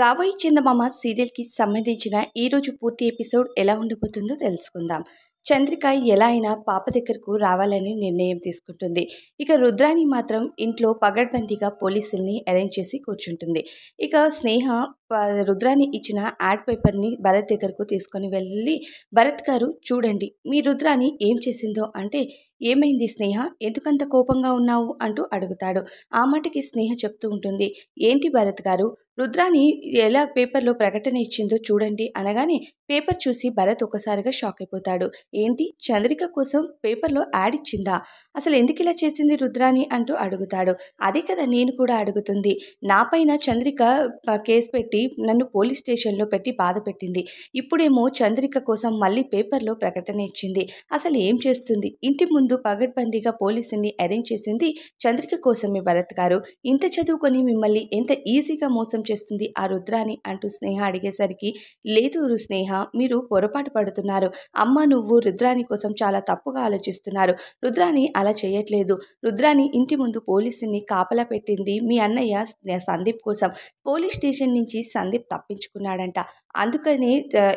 రాబోయే చందమామ సీరియల్కి సంబంధించిన ఈరోజు పూర్తి ఎపిసోడ్ ఎలా ఉండబోతుందో తెలుసుకుందాం చంద్రిక ఎలా అయినా పాప దగ్గరకు రావాలని నిర్ణయం తీసుకుంటుంది ఇక రుద్రాని మాత్రం ఇంట్లో పగడ్బందీగా పోలీసుల్ని అరేంజ్ చేసి కూర్చుంటుంది ఇక స్నేహ రుద్రాని ఇచ్చిన యాడ్ పేపర్ని భరత్ దగ్గరకు తీసుకొని వెళ్ళి భరత్ గారు చూడండి మీ రుద్రాని ఏం చేసిందో అంటే ఏమైంది స్నేహ ఎందుకంత కోపంగా ఉన్నావు అంటూ అడుగుతాడు ఆ మాటకి స్నేహ చెప్తూ ఉంటుంది ఏంటి భరత్ గారు రుద్రాని ఎలా పేపర్లో ప్రకటన ఇచ్చిందో చూడండి అనగానే పేపర్ చూసి భరత్ ఒకసారిగా షాక్ అయిపోతాడు ఏంటి చంద్రిక కోసం పేపర్లో యాడ్ ఇచ్చిందా అసలు ఎందుకు ఇలా చేసింది రుద్రాని అంటూ అడుగుతాడు అదే కదా నేను కూడా అడుగుతుంది నాపైన చంద్రిక కేసు పెట్టి నన్ను పోలీస్ స్టేషన్లో పెట్టి బాధ పెట్టింది ఇప్పుడేమో చంద్రిక కోసం మళ్ళీ పేపర్లో ప్రకటన ఇచ్చింది అసలు ఏం చేస్తుంది ఇంటి ముందు ముందు పగడ్బందీగా పోలీసుని అరేంజ్ చేసింది చంద్రిక కోసమే భరత్ గారు ఇంత చదువుకొని మిమ్మల్ని ఎంత ఈజీగా మోసం చేస్తుంది ఆ రుద్రాని అంటూ స్నేహ అడిగేసరికి లేదు స్నేహ మీరు పొరపాటు పడుతున్నారు అమ్మ నువ్వు రుద్రాని కోసం చాలా తప్పుగా ఆలోచిస్తున్నారు రుద్రాని అలా చేయట్లేదు రుద్రాని ఇంటి ముందు పోలీసుని కాపలా పెట్టింది మీ అన్నయ్య సందీప్ కోసం పోలీస్ స్టేషన్ నుంచి సందీప్ తప్పించుకున్నాడంట అందుకనే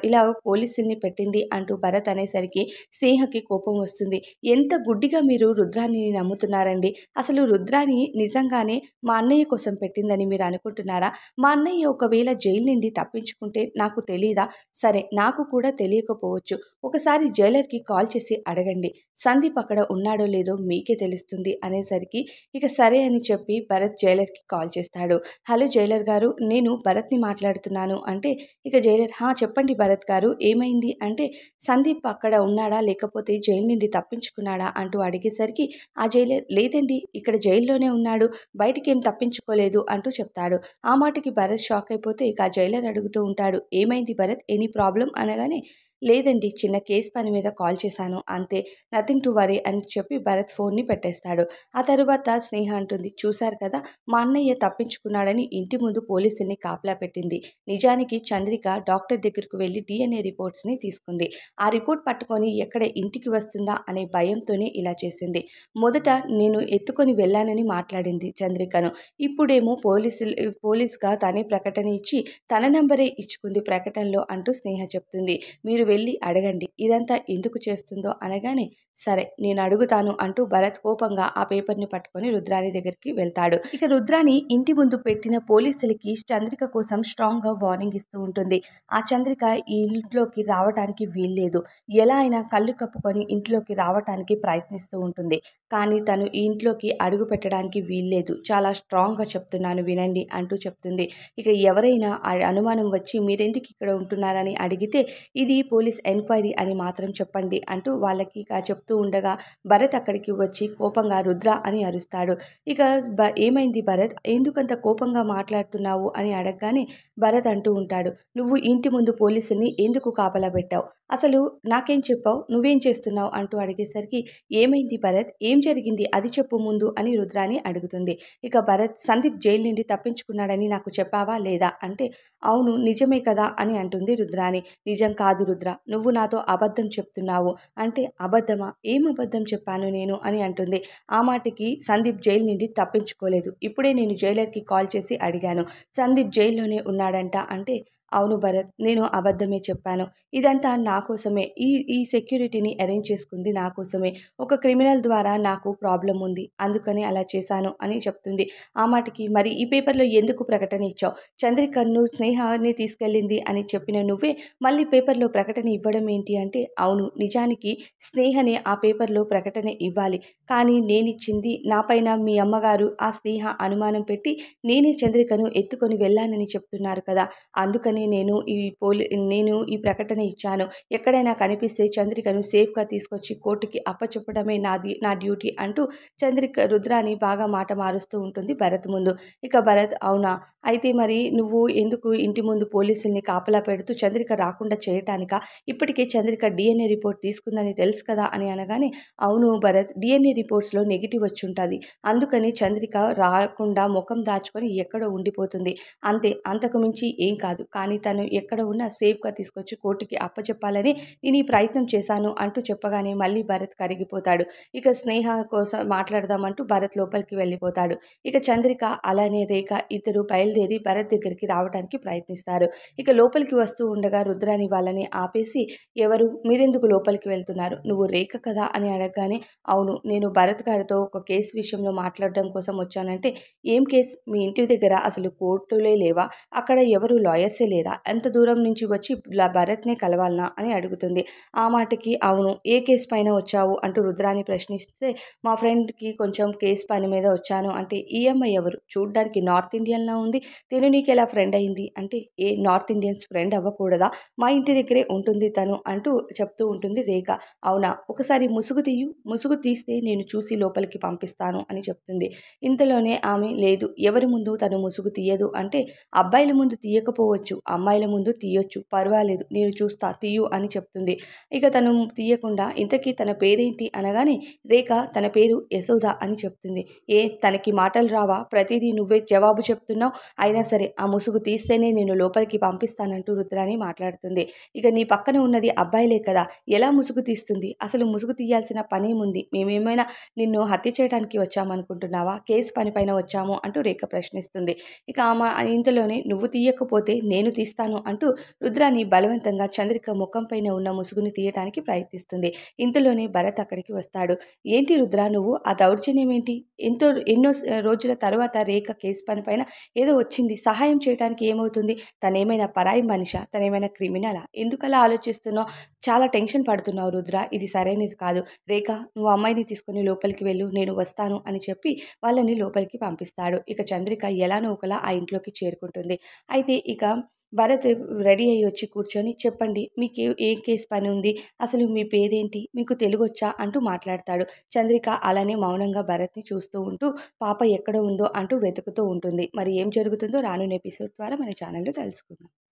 ఇలా పోలీసుల్ని పెట్టింది అంటూ భరత్ అనేసరికి స్నేహకి కోపం వస్తుంది ఎంత గుడ్డిగా మీరు రుద్రాణిని నమ్ముతున్నారండి అసలు రుద్రాణి నిజంగానే మా అన్నయ్య కోసం పెట్టిందని మీరు అనుకుంటున్నారా మా అన్నయ్య ఒకవేళ జైలు నుండి తప్పించుకుంటే నాకు తెలీదా సరే నాకు కూడా తెలియకపోవచ్చు ఒకసారి జైలర్కి కాల్ చేసి అడగండి సందీప్ అక్కడ ఉన్నాడో లేదో మీకే తెలుస్తుంది అనేసరికి ఇక సరే అని చెప్పి భరత్ జైలర్కి కాల్ చేస్తాడు హలో జైలర్ గారు నేను భరత్ని మాట్లాడుతున్నాను అంటే ఇక జైలర్ హా చెప్పండి భరత్ గారు ఏమైంది అంటే సందీప్ అక్కడ ఉన్నాడా లేకపోతే జైలు నుండి తప్పించుకున్నాడా అంటూ అడిగేసరికి ఆ జైలర్ లేదండి ఇక్కడ జైల్లోనే ఉన్నాడు బయటికేం తప్పించుకోలేదు అంటూ చెప్తాడు ఆ మాటకి భరత్ షాక్ అయిపోతే ఇక ఆ జైలర్ అడుగుతూ ఉంటాడు ఏమైంది భరత్ ఎనీ ప్రాబ్లం అనగానే లేదండి చిన్న కేస్ పని మీద కాల్ చేశాను అంతే నథింగ్ టు వరీ అని చెప్పి భరత్ ఫోన్ని పెట్టేస్తాడు ఆ తరువాత స్నేహ అంటుంది చూశారు కదా మా అన్నయ్య తప్పించుకున్నాడని ఇంటి ముందు పోలీసుల్ని కాపలా పెట్టింది నిజానికి చంద్రిక డాక్టర్ దగ్గరకు వెళ్ళి డిఎన్ఏ రిపోర్ట్స్ని తీసుకుంది ఆ రిపోర్ట్ పట్టుకొని ఎక్కడ ఇంటికి వస్తుందా అనే భయంతోనే ఇలా చేసింది మొదట నేను ఎత్తుకొని వెళ్ళానని మాట్లాడింది చంద్రికను ఇప్పుడేమో పోలీసులు పోలీస్గా తనే ప్రకటన ఇచ్చి తన నంబరే ఇచ్చుకుంది ప్రకటనలో అంటూ స్నేహ చెప్తుంది మీరు వెళ్ళి అడగండి ఇదంతా ఎందుకు చేస్తుందో అనగానే సరే నేను అడుగుతాను అంటూ భరత్ కోపంగా ఆ పేపర్ని పట్టుకొని రుద్రాని దగ్గరికి వెళ్తాడు ఇక రుద్రాని ఇంటి ముందు పెట్టిన పోలీసులకి చంద్రిక కోసం స్ట్రాంగ్గా వార్నింగ్ ఇస్తూ ఉంటుంది ఆ చంద్రిక ఈ ఇంట్లోకి రావటానికి వీల్లేదు ఎలా అయినా కళ్ళు కప్పుకొని ఇంట్లోకి రావటానికి ప్రయత్నిస్తూ ఉంటుంది కానీ తను ఈ ఇంట్లోకి అడుగు పెట్టడానికి వీల్లేదు చాలా స్ట్రాంగ్గా చెప్తున్నాను వినండి అంటూ చెప్తుంది ఇక ఎవరైనా అనుమానం వచ్చి మీరెందుకు ఇక్కడ ఉంటున్నారని అడిగితే ఇది పోలీస్ పోలీస్ ఎంక్వైరీ అని మాత్రం చెప్పండి అంటూ వాళ్ళకి ఇక చెప్తూ ఉండగా భరత్ అక్కడికి వచ్చి కోపంగా రుద్ర అని అరుస్తాడు ఇక ఏమైంది భరత్ ఎందుకంత కోపంగా మాట్లాడుతున్నావు అని అడగగానే భరత్ అంటూ ఉంటాడు నువ్వు ఇంటి ముందు పోలీసుల్ని ఎందుకు కాపలా పెట్టావు అసలు నాకేం చెప్పావు నువ్వేం చేస్తున్నావు అంటూ అడిగేసరికి ఏమైంది భరత్ ఏం జరిగింది అది చెప్పు ముందు అని రుద్రాని అడుగుతుంది ఇక భరత్ సందీప్ జైలు నుండి తప్పించుకున్నాడని నాకు చెప్పావా లేదా అంటే అవును నిజమే కదా అని అంటుంది రుద్రాని నిజం కాదు రుద్ర నువ్వు నాతో అబద్ధం చెప్తున్నావు అంటే అబద్ధమా ఏం అబద్ధం చెప్పాను నేను అని అంటుంది ఆ మాటకి సందీప్ జైలు నుండి తప్పించుకోలేదు ఇప్పుడే నేను జైలర్కి కాల్ చేసి అడిగాను సందీప్ జైల్లోనే ఉన్నాడంట అంటే అవును భరత్ నేను అబద్ధమే చెప్పాను ఇదంతా నా కోసమే ఈ ఈ సెక్యూరిటీని అరేంజ్ చేసుకుంది నా కోసమే ఒక క్రిమినల్ ద్వారా నాకు ప్రాబ్లం ఉంది అందుకని అలా చేశాను అని చెప్తుంది ఆ మాటకి మరి ఈ పేపర్లో ఎందుకు ప్రకటన ఇచ్చావు చంద్రికను స్నేహాన్ని తీసుకెళ్ళింది అని చెప్పిన నువ్వే మళ్ళీ పేపర్లో ప్రకటన ఇవ్వడం ఏంటి అంటే అవును నిజానికి స్నేహనే ఆ పేపర్లో ప్రకటన ఇవ్వాలి కానీ నేనిచ్చింది నాపైన మీ అమ్మగారు ఆ స్నేహ అనుమానం పెట్టి నేనే చంద్రికను ఎత్తుకొని వెళ్ళానని చెప్తున్నారు కదా అందుకని నేను ఈ పోలీ నేను ఈ ప్రకటన ఇచ్చాను ఎక్కడైనా కనిపిస్తే చంద్రికను సేఫ్గా తీసుకొచ్చి కోర్టుకి అప్పచెప్పడమే నాది నా డ్యూటీ అంటూ చంద్రిక రుద్రాని బాగా మాట మారుస్తూ ఉంటుంది భరత్ ముందు ఇక భరత్ అవునా అయితే మరి నువ్వు ఎందుకు ఇంటి ముందు పోలీసుల్ని కాపలా పెడుతూ చంద్రిక రాకుండా చేయటానిక ఇప్పటికే చంద్రిక డిఎన్ఏ రిపోర్ట్ తీసుకుందని తెలుసు కదా అని అనగానే అవును భరత్ డిఎన్ఏ రిపోర్ట్స్లో నెగిటివ్ వచ్చి ఉంటుంది అందుకని చంద్రిక రాకుండా ముఖం దాచుకొని ఎక్కడో ఉండిపోతుంది అంతే అంతకు మించి ఏం కాదు కానీ కానీ తను ఎక్కడ ఉన్నా సేఫ్గా తీసుకొచ్చి కోర్టుకి అప్పచెప్పాలని నేను ఈ ప్రయత్నం చేశాను అంటూ చెప్పగానే మళ్ళీ భరత్ కరిగిపోతాడు ఇక స్నేహ కోసం మాట్లాడదామంటూ భరత్ లోపలికి వెళ్ళిపోతాడు ఇక చంద్రిక అలానే రేఖ ఇద్దరు బయలుదేరి భరత్ దగ్గరికి రావడానికి ప్రయత్నిస్తారు ఇక లోపలికి వస్తూ ఉండగా రుద్రాని వాళ్ళని ఆపేసి ఎవరు మీరెందుకు లోపలికి వెళ్తున్నారు నువ్వు రేఖ కదా అని అడగగానే అవును నేను భరత్ గారితో ఒక కేసు విషయంలో మాట్లాడడం కోసం వచ్చానంటే ఏం కేసు మీ ఇంటి దగ్గర అసలు కోర్టులే లేవా అక్కడ ఎవరు లాయర్సే లేదా ఎంత దూరం నుంచి వచ్చి ఇలా భరత్నే కలవాలనా అని అడుగుతుంది ఆ మాటకి అవును ఏ కేసు పైన వచ్చావు అంటూ రుద్రాన్ని ప్రశ్నిస్తే మా ఫ్రెండ్కి కొంచెం కేసు పని మీద వచ్చాను అంటే ఈ అమ్మాయి ఎవరు చూడ్డానికి నార్త్ ఇండియన్లా ఉంది తిను నీకు ఎలా ఫ్రెండ్ అయింది అంటే ఏ నార్త్ ఇండియన్స్ ఫ్రెండ్ అవ్వకూడదా మా ఇంటి దగ్గరే ఉంటుంది తను అంటూ చెప్తూ ఉంటుంది రేఖ అవునా ఒకసారి ముసుగు తీయు ముసుగు తీస్తే నేను చూసి లోపలికి పంపిస్తాను అని చెప్తుంది ఇంతలోనే ఆమె లేదు ఎవరి ముందు తను ముసుగు తీయదు అంటే అబ్బాయిల ముందు తీయకపోవచ్చు అమ్మాయిల ముందు తీయొచ్చు పర్వాలేదు నేను చూస్తా తీయు అని చెప్తుంది ఇక తను తీయకుండా ఇంతకీ తన పేరేంటి అనగానే రేఖ తన పేరు యశోద అని చెప్తుంది ఏ తనకి మాటలు రావా ప్రతిదీ నువ్వే జవాబు చెప్తున్నావు అయినా సరే ఆ ముసుగు తీస్తేనే నేను లోపలికి పంపిస్తానంటూ రుద్రాని మాట్లాడుతుంది ఇక నీ పక్కన ఉన్నది అబ్బాయిలే కదా ఎలా ముసుగు తీస్తుంది అసలు ముసుగు తీయాల్సిన పనేముంది మేమేమైనా నిన్ను హత్య చేయడానికి వచ్చామనుకుంటున్నావా కేసు పనిపైన వచ్చాము అంటూ రేఖ ప్రశ్నిస్తుంది ఇక ఆమె ఇంతలోనే నువ్వు తీయకపోతే నేను తీస్తాను అంటూ రుద్రాని బలవంతంగా చంద్రిక ముఖంపైన ఉన్న ముసుగుని తీయటానికి ప్రయత్నిస్తుంది ఇంతలోనే భరత్ అక్కడికి వస్తాడు ఏంటి రుద్ర నువ్వు ఆ దౌర్జన్యం ఏంటి ఎంతో ఎన్నో రోజుల తర్వాత రేఖ కేసు పనిపైన ఏదో వచ్చింది సహాయం చేయడానికి ఏమవుతుంది తనేమైనా పరాయి మనిష తనేమైనా క్రిమినలా ఎందుకలా ఆలోచిస్తున్నావు చాలా టెన్షన్ పడుతున్నావు రుద్ర ఇది సరైనది కాదు రేఖ నువ్వు అమ్మాయిని తీసుకుని లోపలికి వెళ్ళు నేను వస్తాను అని చెప్పి వాళ్ళని లోపలికి పంపిస్తాడు ఇక చంద్రిక ఎలానో ఒకలా ఆ ఇంట్లోకి చేరుకుంటుంది అయితే ఇక భరత్ రెడీ అయ్యి వచ్చి కూర్చొని చెప్పండి మీకు ఏ కేసు పని ఉంది అసలు మీ పేరేంటి మీకు తెలుగొచ్చా అంటూ మాట్లాడతాడు చంద్రిక అలానే మౌనంగా భరత్ని చూస్తూ ఉంటూ పాప ఎక్కడ ఉందో అంటూ వెతుకుతూ ఉంటుంది మరి ఏం జరుగుతుందో రానున్న ఎపిసోడ్ ద్వారా మన ఛానల్లో తెలుసుకుందాం